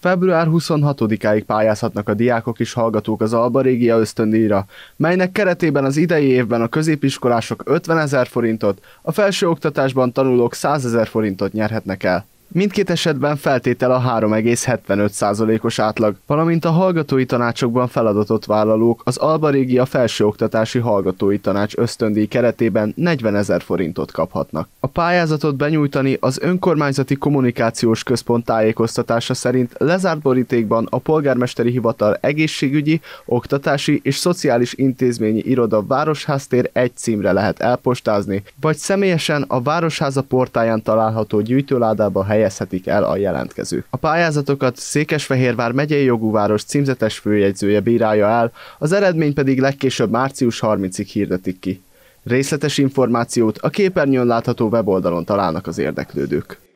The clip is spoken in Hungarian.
Február 26-áig pályázhatnak a diákok és hallgatók az Alba Régia ösztöndíjra, melynek keretében az idei évben a középiskolások 50 ezer forintot, a felsőoktatásban tanulók 100 ezer forintot nyerhetnek el. Mindkét esetben feltétel a 3,75%-os átlag, valamint a hallgatói tanácsokban feladatot vállalók az Alba Régia Felsőoktatási Hallgatói Tanács ösztöndíj keretében 40 ezer forintot kaphatnak. A pályázatot benyújtani az Önkormányzati Kommunikációs Központ tájékoztatása szerint lezárt borítékban a Polgármesteri Hivatal egészségügyi, oktatási és szociális intézményi iroda Városháztér egy címre lehet elpostázni, vagy személyesen a Városháza portáján található gyűjtőládába helyezni helyezhetik el a jelentkezők. A pályázatokat Székesfehérvár megyei jogúváros címzetes főjegyzője bírálja el, az eredmény pedig legkésőbb március 30-ig hirdetik ki. Részletes információt a képernyőn látható weboldalon találnak az érdeklődők.